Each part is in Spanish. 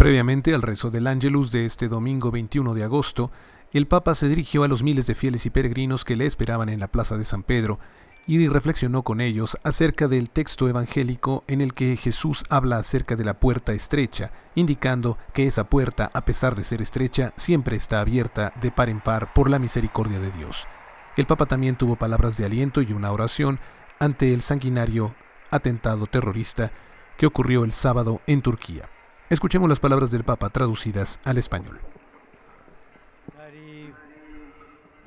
Previamente al rezo del Ángelus de este domingo 21 de agosto, el Papa se dirigió a los miles de fieles y peregrinos que le esperaban en la Plaza de San Pedro y reflexionó con ellos acerca del texto evangélico en el que Jesús habla acerca de la puerta estrecha, indicando que esa puerta, a pesar de ser estrecha, siempre está abierta de par en par por la misericordia de Dios. El Papa también tuvo palabras de aliento y una oración ante el sanguinario atentado terrorista que ocurrió el sábado en Turquía. Escuchemos las palabras del Papa traducidas al español.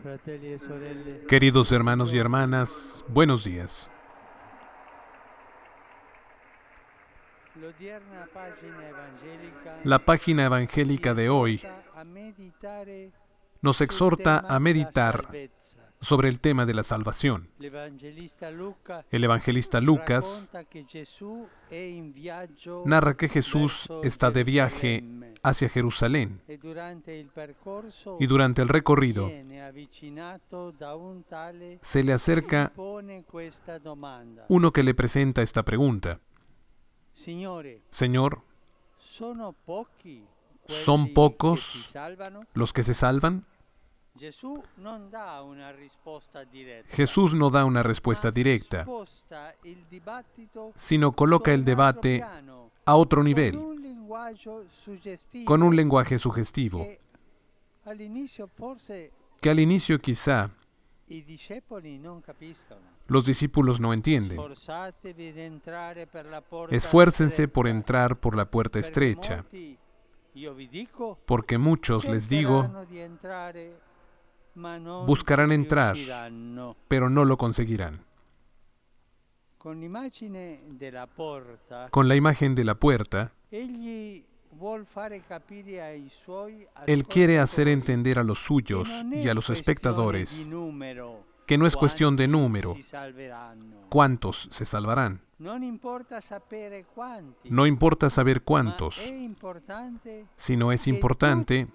E Queridos hermanos y hermanas, buenos días. La página evangélica de hoy nos exhorta a meditar sobre el tema de la salvación. El evangelista Lucas narra que Jesús está de viaje hacia Jerusalén e y durante el recorrido se le acerca e uno que le presenta esta pregunta. Señor, ¿son pocos los que se salvan? Jesús no da una respuesta directa, sino coloca el debate a otro nivel, con un lenguaje sugestivo, que al inicio quizá los discípulos no entienden. Esfuércense por entrar por la puerta estrecha, porque muchos, les digo, Buscarán entrar, pero no lo conseguirán. Con la imagen de la puerta, él quiere hacer entender a los suyos y a los espectadores que no es cuestión de número cuántos se salvarán. No importa saber cuántos, sino es importante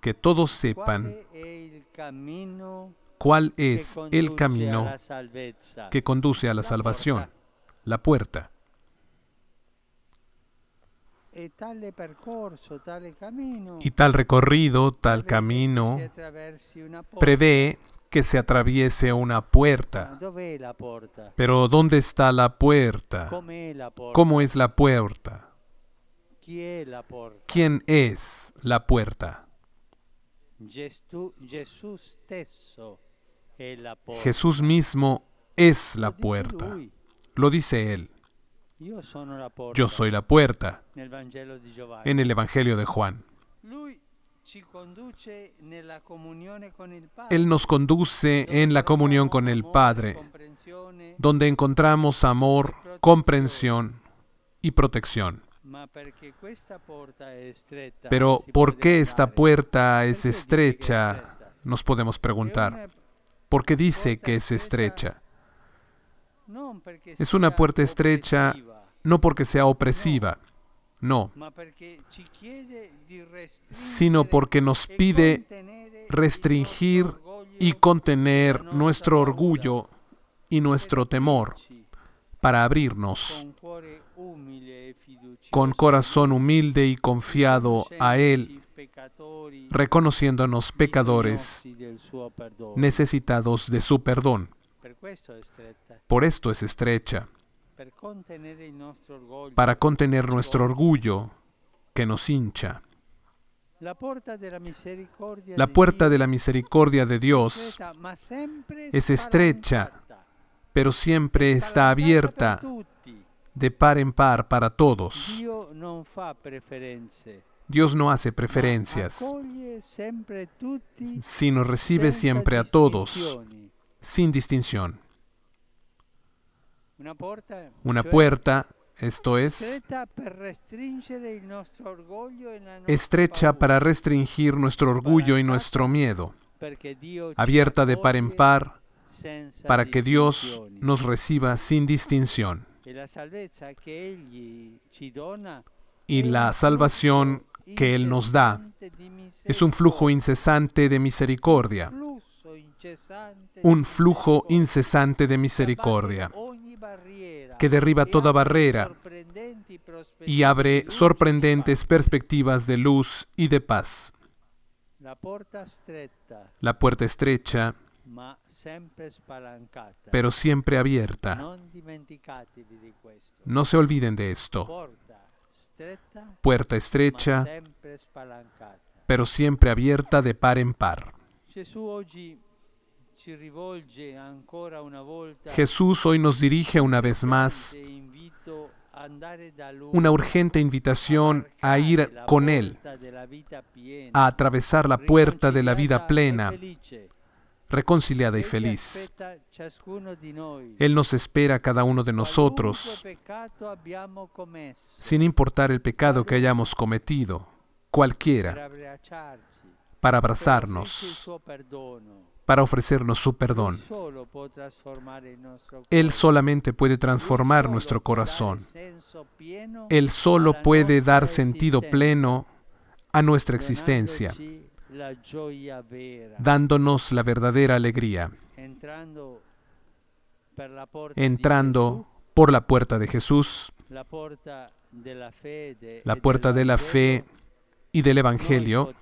que todos sepan cuál es el camino que conduce a la salvación, la puerta. Eh, y tal recorrido, tal camino, prevé que se atraviese una puerta. Pero ¿dónde está la puerta? ¿Cómo es la puerta? ¿Quién es la puerta? Jesús mismo es la puerta. Lo dice él. Yo soy la puerta en el Evangelio de Juan. Él nos conduce en la comunión con el Padre, donde encontramos amor, comprensión y protección. Pero ¿por qué esta puerta es estrecha? Nos podemos preguntar. ¿Por qué dice que es estrecha? Es una puerta estrecha no porque sea opresiva, no, sino porque nos pide restringir y contener nuestro orgullo y nuestro temor para abrirnos con corazón humilde y confiado a Él, reconociéndonos pecadores necesitados de su perdón. Por esto es estrecha, para contener nuestro orgullo que nos hincha. La puerta de la misericordia de Dios es estrecha, pero siempre está abierta de par en par para todos. Dios no hace preferencias, sino recibe siempre a todos, sin distinción. Una puerta, esto es, estrecha para restringir nuestro orgullo y nuestro miedo, abierta de par en par para que Dios nos reciba sin distinción. Y la salvación que Él nos da es un flujo incesante de misericordia, un flujo incesante de misericordia que derriba toda barrera y abre sorprendentes perspectivas de luz y de paz. La puerta estrecha, pero siempre abierta. No se olviden de esto. Puerta estrecha, pero siempre abierta de par en par. Jesús hoy nos dirige una vez más una urgente invitación a ir con Él, a atravesar la puerta de la vida plena, reconciliada y feliz. Él nos espera a cada uno de nosotros, sin importar el pecado que hayamos cometido, cualquiera, para abrazarnos, para ofrecernos su perdón. Él solamente puede transformar nuestro corazón. Él solo puede dar sentido pleno a nuestra existencia dándonos la verdadera alegría, entrando por la puerta de Jesús, la puerta de la fe y del Evangelio,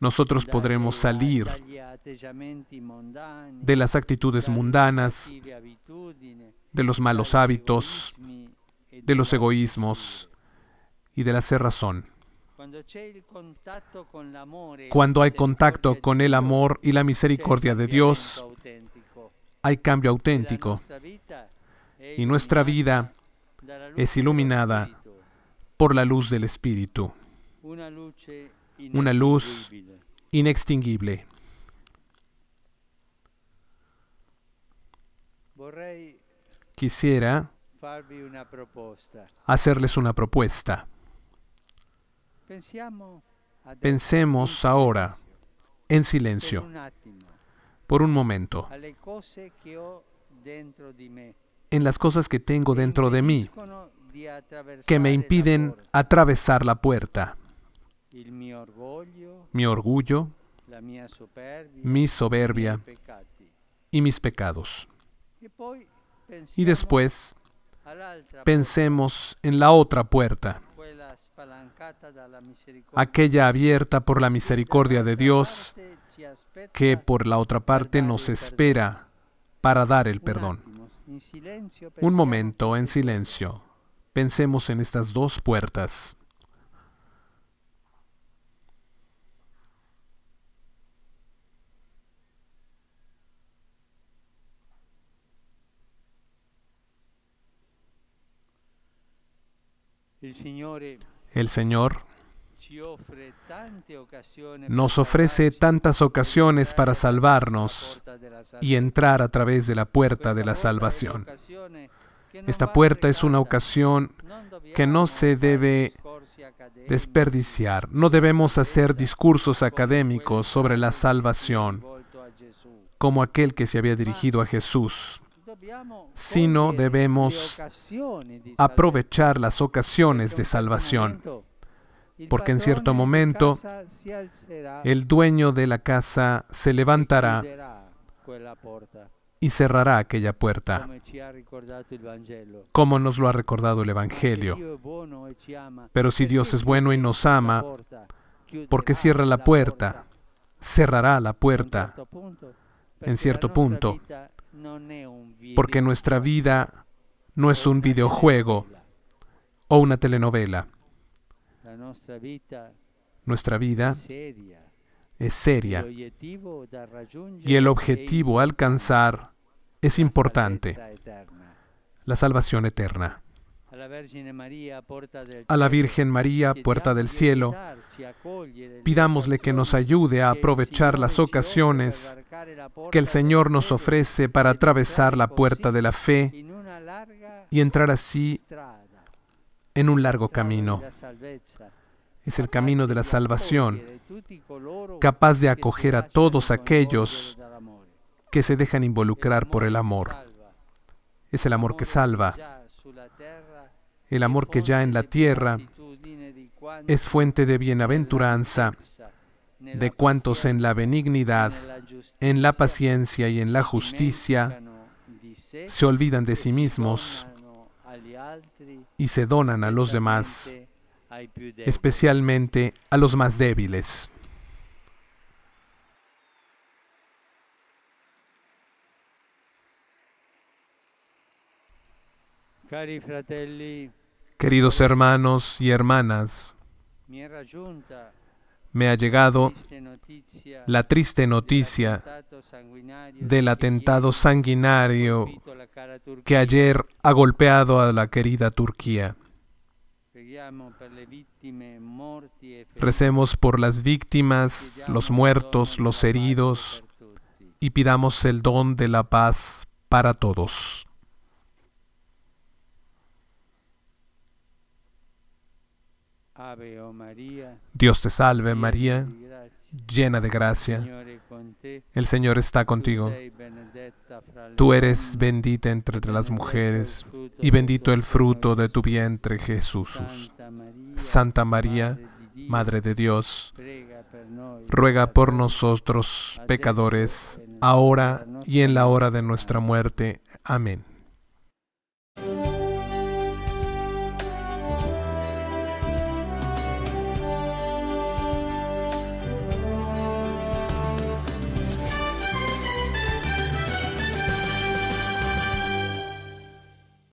nosotros podremos salir de las actitudes mundanas, de los malos hábitos, de los egoísmos y de la cerrazón. Cuando hay contacto con el amor y la misericordia de Dios, hay cambio auténtico. Y nuestra vida es iluminada por la luz del Espíritu. Una luz inextinguible. Quisiera hacerles una propuesta. Pensemos ahora en silencio por un momento en las cosas que tengo dentro de mí que me impiden atravesar la puerta. Mi orgullo, mi soberbia y mis pecados. Y después pensemos en la otra puerta aquella abierta por la misericordia de Dios que por la otra parte nos espera para dar el perdón. Un momento en silencio. Pensemos en estas dos puertas. El Señor eh, el Señor nos ofrece tantas ocasiones para salvarnos y entrar a través de la puerta de la salvación. Esta puerta es una ocasión que no se debe desperdiciar. No debemos hacer discursos académicos sobre la salvación como aquel que se había dirigido a Jesús sino debemos aprovechar las ocasiones de salvación, porque en cierto momento el dueño de la casa se levantará y cerrará aquella puerta, como nos lo ha recordado el Evangelio. Pero si Dios es bueno y nos ama, ¿por qué cierra la puerta? Cerrará la puerta en cierto punto porque nuestra vida no es un videojuego o una telenovela. Nuestra vida es seria y el objetivo alcanzar es importante, la salvación eterna. A la Virgen María, puerta del cielo, Pidámosle que nos ayude a aprovechar las ocasiones que el Señor nos ofrece para atravesar la puerta de la fe y entrar así en un largo camino. Es el camino de la salvación, capaz de acoger a todos aquellos que se dejan involucrar por el amor. Es el amor que salva, el amor que ya en la tierra es fuente de bienaventuranza de cuantos en la benignidad, en la paciencia y en la justicia se olvidan de sí mismos y se donan a los demás, especialmente a los más débiles. Queridos hermanos y hermanas, me ha llegado la triste noticia del atentado sanguinario que ayer ha golpeado a la querida Turquía. E Recemos por las víctimas, los muertos, los heridos y pidamos el don de la paz para todos. Oh Dios te salve María, llena de gracia. El Señor está contigo. Tú eres bendita entre las mujeres y bendito el fruto de tu vientre Jesús. Santa María, Madre de Dios, ruega por nosotros pecadores, ahora y en la hora de nuestra muerte. Amén.